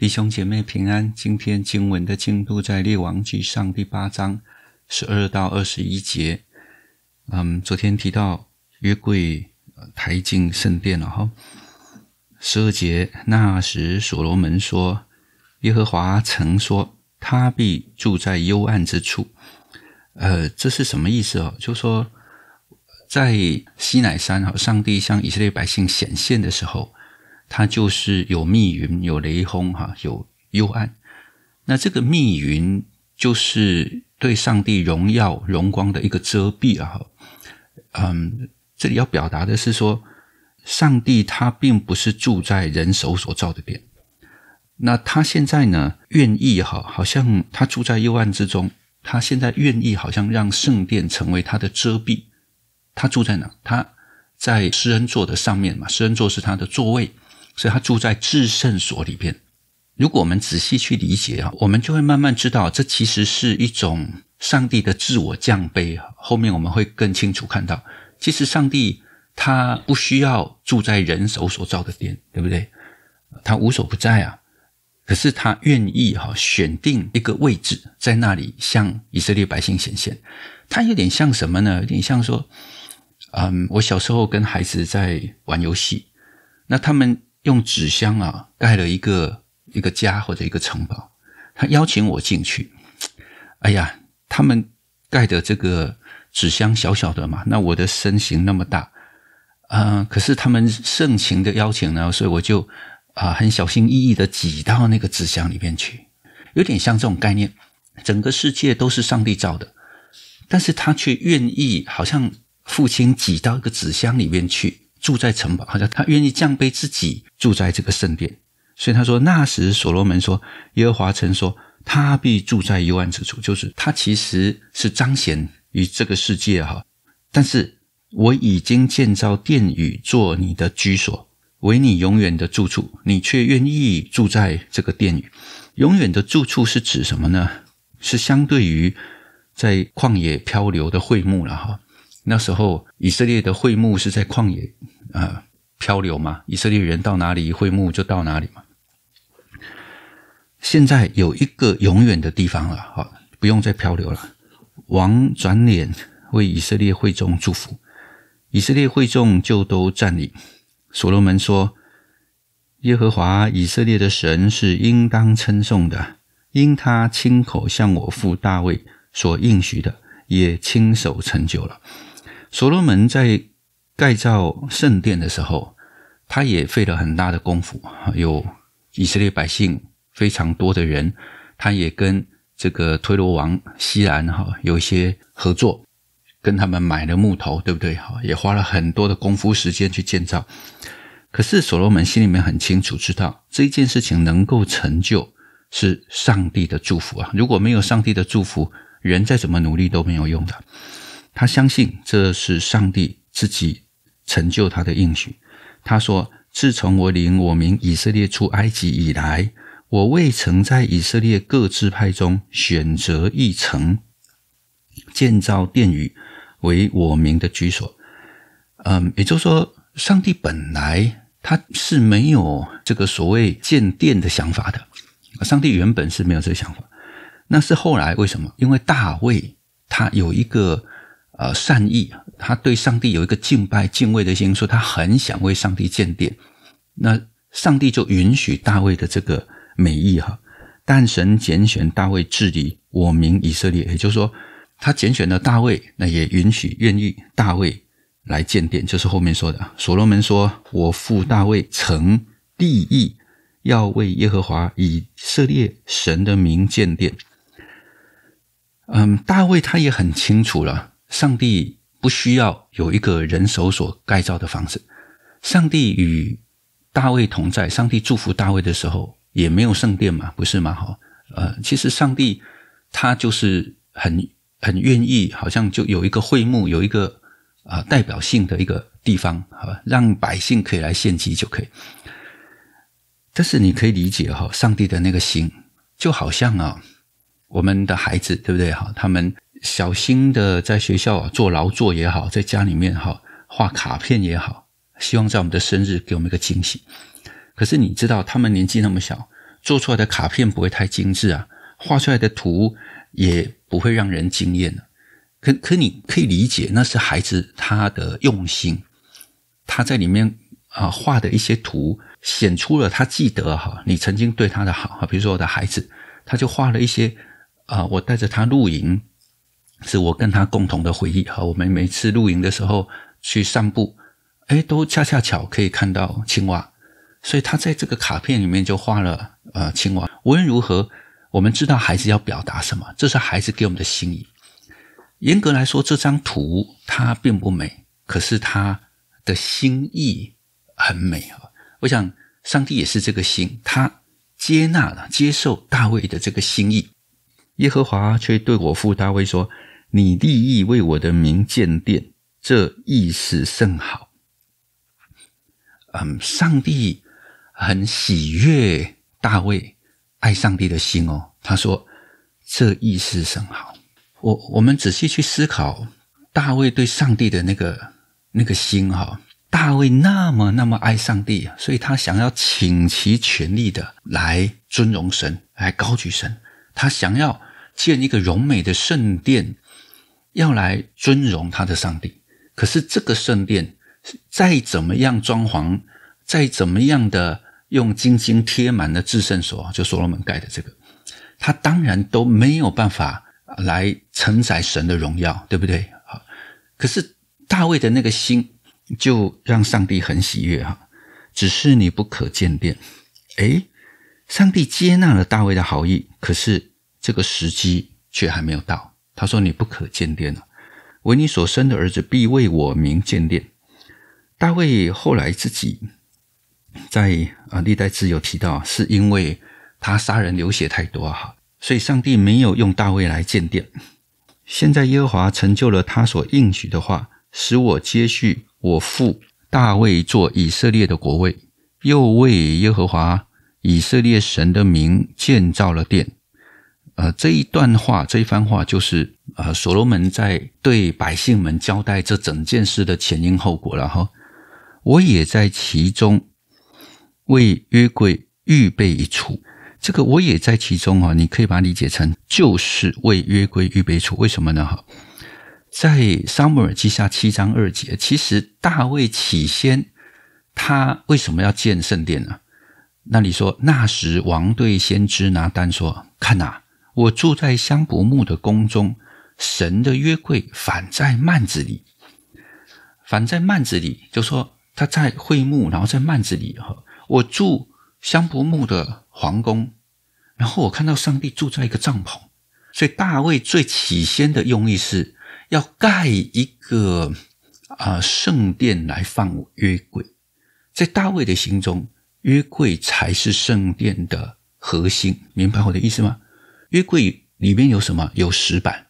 弟兄姐妹平安。今天经文的进度在《列王记上》第八章十二到二十一节。嗯，昨天提到约柜抬进圣殿了哈。十二节，那时所罗门说：“耶和华曾说，他必住在幽暗之处。”呃，这是什么意思哦？就说，在西乃山哈，上帝向以色列百姓显现的时候。它就是有密云，有雷轰，哈，有幽暗。那这个密云就是对上帝荣耀荣光的一个遮蔽啊。嗯，这里要表达的是说，上帝他并不是住在人手所造的殿。那他现在呢，愿意哈，好像他住在幽暗之中，他现在愿意好像让圣殿成为他的遮蔽。他住在哪？他在施恩座的上面嘛，施恩座是他的座位。所以他住在至圣所里边。如果我们仔细去理解啊，我们就会慢慢知道，这其实是一种上帝的自我降卑。后面我们会更清楚看到，其实上帝他不需要住在人手所造的殿，对不对？他无所不在啊，可是他愿意哈选定一个位置，在那里向以色列百姓显现。他有点像什么呢？有点像说，嗯，我小时候跟孩子在玩游戏，那他们。用纸箱啊，盖了一个一个家或者一个城堡，他邀请我进去。哎呀，他们盖的这个纸箱小小的嘛，那我的身形那么大，啊，可是他们盛情的邀请呢，所以我就啊，很小心翼翼的挤到那个纸箱里面去，有点像这种概念，整个世界都是上帝造的，但是他却愿意，好像父亲挤到一个纸箱里面去。住在城堡，好像他愿意降卑自己住在这个圣殿，所以他说：“那时所罗门说，耶和华曾说，他必住在幽暗之处，就是他其实是彰显于这个世界哈。但是我已经建造殿宇做你的居所，为你永远的住处，你却愿意住在这个殿宇。永远的住处是指什么呢？是相对于在旷野漂流的会幕了哈。”那时候，以色列的会幕是在旷野啊漂流嘛。以色列人到哪里，会幕就到哪里嘛。现在有一个永远的地方了，好，不用再漂流了。王转脸为以色列会众祝福，以色列会众就都占领。所罗门说：“耶和华以色列的神是应当称颂的，因他亲口向我父大卫所应许的，也亲手成就了。”所罗门在盖造圣殿的时候，他也费了很大的功夫，有以色列百姓非常多的人，他也跟这个推罗王西兰哈有一些合作，跟他们买了木头，对不对？哈，也花了很多的功夫时间去建造。可是所罗门心里面很清楚，知道这一件事情能够成就，是上帝的祝福啊！如果没有上帝的祝福，人再怎么努力都没有用的。他相信这是上帝自己成就他的应许。他说：“自从我领我民以色列出埃及以来，我未曾在以色列各支派中选择一城建造殿宇为我民的居所。”嗯，也就是说，上帝本来他是没有这个所谓建殿的想法的。上帝原本是没有这个想法，那是后来为什么？因为大卫他有一个。呃，善意，他对上帝有一个敬拜、敬畏的心，说他很想为上帝建殿。那上帝就允许大卫的这个美意哈，但神拣选大卫治理我民以色列，也就是说，他拣选了大卫，那也允许、愿意大卫来建殿，就是后面说的。所罗门说：“我父大卫曾立意要为耶和华以色列神的名建殿。”嗯，大卫他也很清楚了。上帝不需要有一个人手所盖造的房子。上帝与大卫同在，上帝祝福大卫的时候也没有圣殿嘛，不是吗？哈，呃，其实上帝他就是很很愿意，好像就有一个会幕，有一个啊代表性的一个地方，好吧，让百姓可以来献祭就可以。但是你可以理解哈，上帝的那个心就好像啊，我们的孩子对不对？哈，他们。小心的在学校做劳作也好，在家里面哈画卡片也好，希望在我们的生日给我们一个惊喜。可是你知道，他们年纪那么小，做出来的卡片不会太精致啊，画出来的图也不会让人惊艳可可，你可以理解，那是孩子他的用心，他在里面啊画的一些图，显出了他记得哈你曾经对他的好。比如说我的孩子，他就画了一些啊，我带着他露营。是我跟他共同的回忆哈，我们每次露营的时候去散步，哎，都恰恰巧可以看到青蛙，所以他在这个卡片里面就画了呃青蛙。无论如何，我们知道孩子要表达什么，这是孩子给我们的心意。严格来说，这张图它并不美，可是它的心意很美啊。我想上帝也是这个心，他接纳了接受大卫的这个心意，耶和华却对我父大卫说。你立意为我的名建殿，这意思甚好。嗯，上帝很喜悦大卫爱上帝的心哦。他说这意思甚好。我我们仔细去思考大卫对上帝的那个那个心哈，大卫那么那么爱上帝，所以他想要倾其全力的来尊荣神，来高举神，他想要建一个荣美的圣殿。要来尊荣他的上帝，可是这个圣殿再怎么样装潢，再怎么样的用金星贴满了至圣所，就所罗门盖的这个，他当然都没有办法来承载神的荣耀，对不对？好，可是大卫的那个心就让上帝很喜悦哈。只是你不可见断，诶，上帝接纳了大卫的好意，可是这个时机却还没有到。他说：“你不可建殿了，为你所生的儿子必为我名建殿。”大卫后来自己在啊历代志有提到，是因为他杀人流血太多哈，所以上帝没有用大卫来建殿。现在耶和华成就了他所应许的话，使我接续我父大卫做以色列的国位，又为耶和华以色列神的名建造了殿。呃，这一段话，这一番话，就是呃，所罗门在对百姓们交代这整件事的前因后果了哈。我也在其中为约柜预备一处，这个我也在其中啊，你可以把它理解成就是为约柜预备处，为什么呢？哈，在撒母耳记下七章二节，其实大卫起先他为什么要建圣殿呢？那你说那时王对先知拿单说：“看呐。”我住在香柏木的宫中，神的约柜反在幔子里，反在幔子里，就说他在会幕，然后在幔子里哈。我住香柏木的皇宫，然后我看到上帝住在一个帐篷，所以大卫最起先的用意是要盖一个啊圣殿来放约柜，在大卫的心中，约柜才是圣殿的核心，明白我的意思吗？约柜里面有什么？有石板，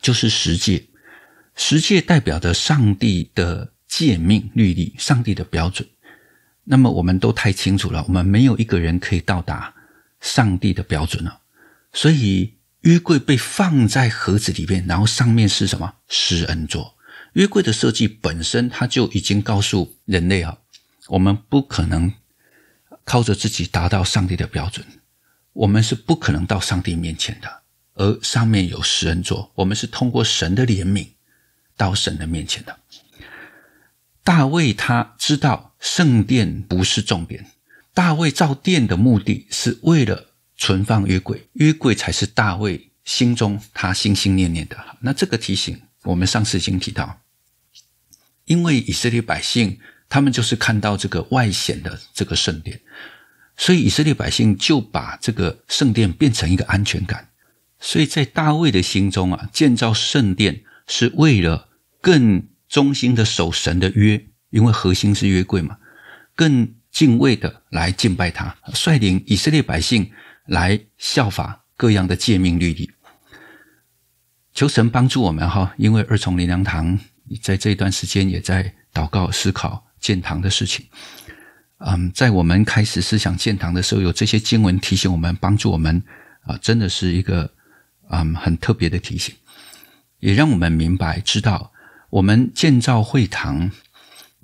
就是十诫。十诫代表着上帝的诫命律例，上帝的标准。那么，我们都太清楚了，我们没有一个人可以到达上帝的标准了。所以，约柜被放在盒子里面，然后上面是什么？施恩座。约柜的设计本身，它就已经告诉人类啊，我们不可能靠着自己达到上帝的标准。我们是不可能到上帝面前的，而上面有十人座。我们是通过神的怜悯到神的面前的。大卫他知道圣殿不是重点，大卫造殿的目的是为了存放约柜，约柜才是大卫心中他心心念念的。那这个提醒我们上次已经提到，因为以色列百姓他们就是看到这个外显的这个圣殿。所以以色列百姓就把这个圣殿变成一个安全感。所以在大卫的心中啊，建造圣殿是为了更忠心的守神的约，因为核心是约柜嘛，更敬畏的来敬拜他，率领以色列百姓来效法各样的诫命律例，求神帮助我们哈，因为二重灵粮堂在这一段时间也在祷告思考建堂的事情。嗯，在我们开始思想建堂的时候，有这些经文提醒我们，帮助我们，啊，真的是一个，嗯，很特别的提醒，也让我们明白知道，我们建造会堂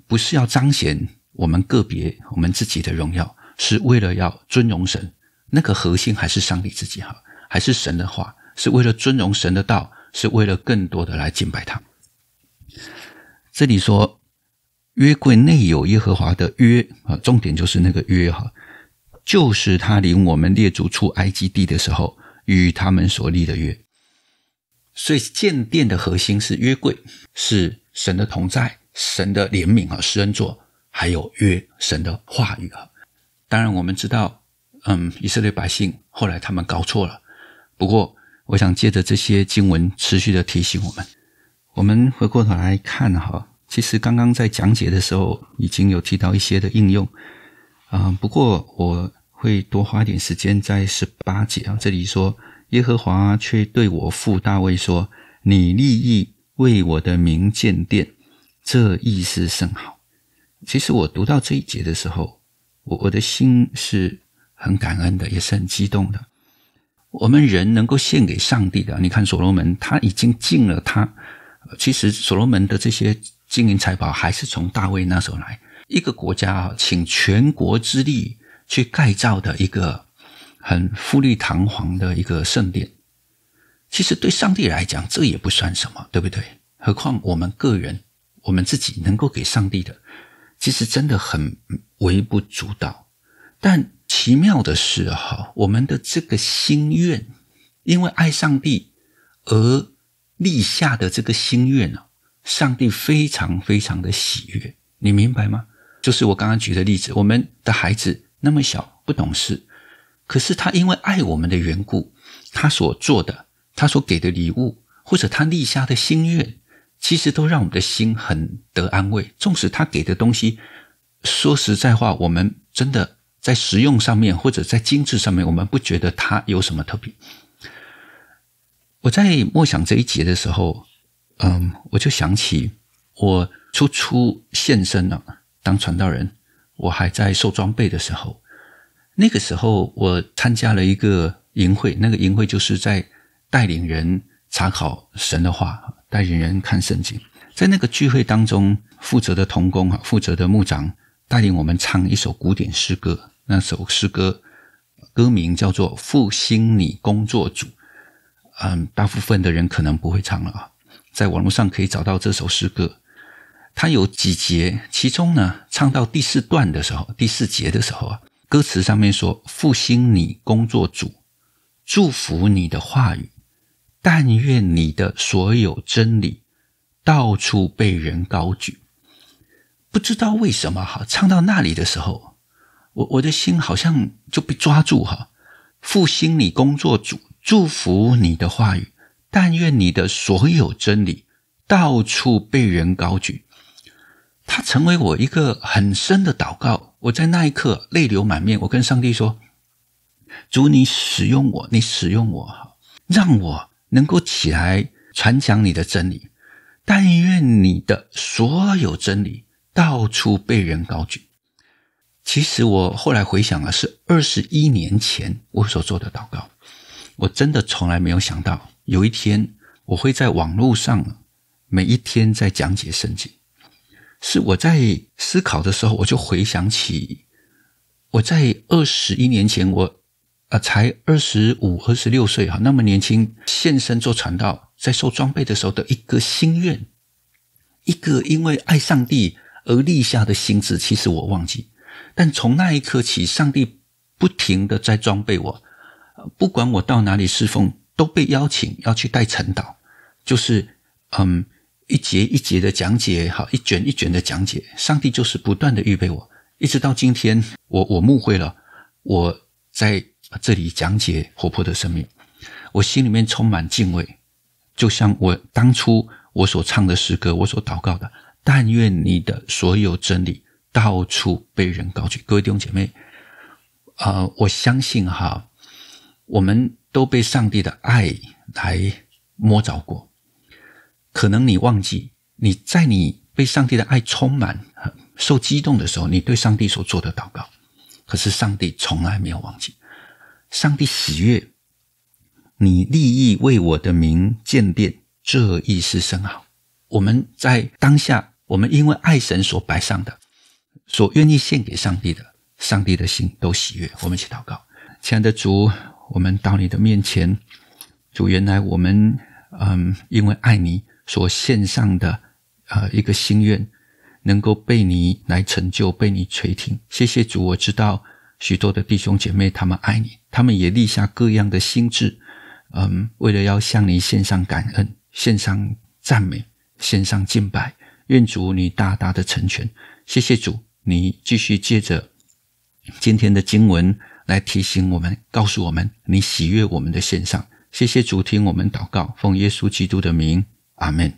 不是要彰显我们个别我们自己的荣耀，是为了要尊荣神。那个核心还是上帝自己哈，还是神的话，是为了尊荣神的道，是为了更多的来敬拜他。这里说。约柜内有耶和华的约啊，重点就是那个约哈，就是他领我们列祖出埃及地的时候与他们所立的约。所以建殿的核心是约柜，是神的同在、神的怜悯和施恩座，还有约神的话语啊。当然我们知道，嗯，以色列百姓后来他们搞错了。不过，我想借着这些经文持续的提醒我们，我们回过头来看哈。其实刚刚在讲解的时候已经有提到一些的应用啊，不过我会多花点时间在十八节啊这里说，耶和华却对我父大卫说：“你立意为我的名建殿，这意是甚好。”其实我读到这一节的时候，我的心是很感恩的，也是很激动的。我们人能够献给上帝的，你看所罗门他已经敬了他，其实所罗门的这些。金银财宝还是从大卫那时候来，一个国家啊，请全国之力去盖造的一个很富丽堂皇的一个圣殿，其实对上帝来讲这也不算什么，对不对？何况我们个人，我们自己能够给上帝的，其实真的很微不足道。但奇妙的是哈，我们的这个心愿，因为爱上帝而立下的这个心愿呢？上帝非常非常的喜悦，你明白吗？就是我刚刚举的例子，我们的孩子那么小，不懂事，可是他因为爱我们的缘故，他所做的，他所给的礼物，或者他立下的心愿，其实都让我们的心很得安慰。纵使他给的东西，说实在话，我们真的在实用上面，或者在精致上面，我们不觉得他有什么特别。我在默想这一节的时候。嗯，我就想起我初初献身了当传道人，我还在收装备的时候，那个时候我参加了一个营会，那个营会就是在带领人查考神的话，带领人看圣经。在那个聚会当中，负责的童工啊，负责的牧长带领我们唱一首古典诗歌，那首诗歌歌名叫做《复兴你工作组》。嗯，大部分的人可能不会唱了啊。在网络上可以找到这首诗歌，它有几节，其中呢，唱到第四段的时候，第四节的时候啊，歌词上面说：“复兴你工作组，祝福你的话语，但愿你的所有真理到处被人高举。”不知道为什么哈，唱到那里的时候，我我的心好像就被抓住哈，“复兴你工作组，祝福你的话语。”但愿你的所有真理到处被人高举，它成为我一个很深的祷告。我在那一刻泪流满面，我跟上帝说：“主，你使用我，你使用我，哈，让我能够起来传讲你的真理。但愿你的所有真理到处被人高举。”其实我后来回想啊，是二十一年前我所做的祷告，我真的从来没有想到。有一天，我会在网络上每一天在讲解圣经。是我在思考的时候，我就回想起我在二十一年前，我啊才二十五、二十六岁哈，那么年轻，献身做传道，在受装备的时候的一个心愿，一个因为爱上帝而立下的心志。其实我忘记，但从那一刻起，上帝不停的在装备我，不管我到哪里侍奉。都被邀请要去带晨祷，就是嗯，一节一节的讲解哈，好，一卷一卷的讲解。上帝就是不断的预备我，一直到今天，我我误会了，我在这里讲解活泼的生命，我心里面充满敬畏，就像我当初我所唱的诗歌，我所祷告的。但愿你的所有真理到处被人告举，各位弟兄姐妹，啊，我相信哈。我们都被上帝的爱来摸着过，可能你忘记你在你被上帝的爱充满、受激动的时候，你对上帝所做的祷告。可是上帝从来没有忘记，上帝喜悦你利意为我的名见证，这意是甚好。我们在当下，我们因为爱神所摆上的，所愿意献给上帝的，上帝的心都喜悦。我们一起祷告，亲爱的主。我们到你的面前，主，原来我们嗯，因为爱你所献上的呃一个心愿，能够被你来成就，被你垂听。谢谢主，我知道许多的弟兄姐妹，他们爱你，他们也立下各样的心志，嗯，为了要向你献上感恩、献上赞美、献上敬拜。愿主你大大的成全。谢谢主，你继续借着今天的经文。来提醒我们，告诉我们你喜悦我们的献上，谢谢主听我们祷告，奉耶稣基督的名，阿门。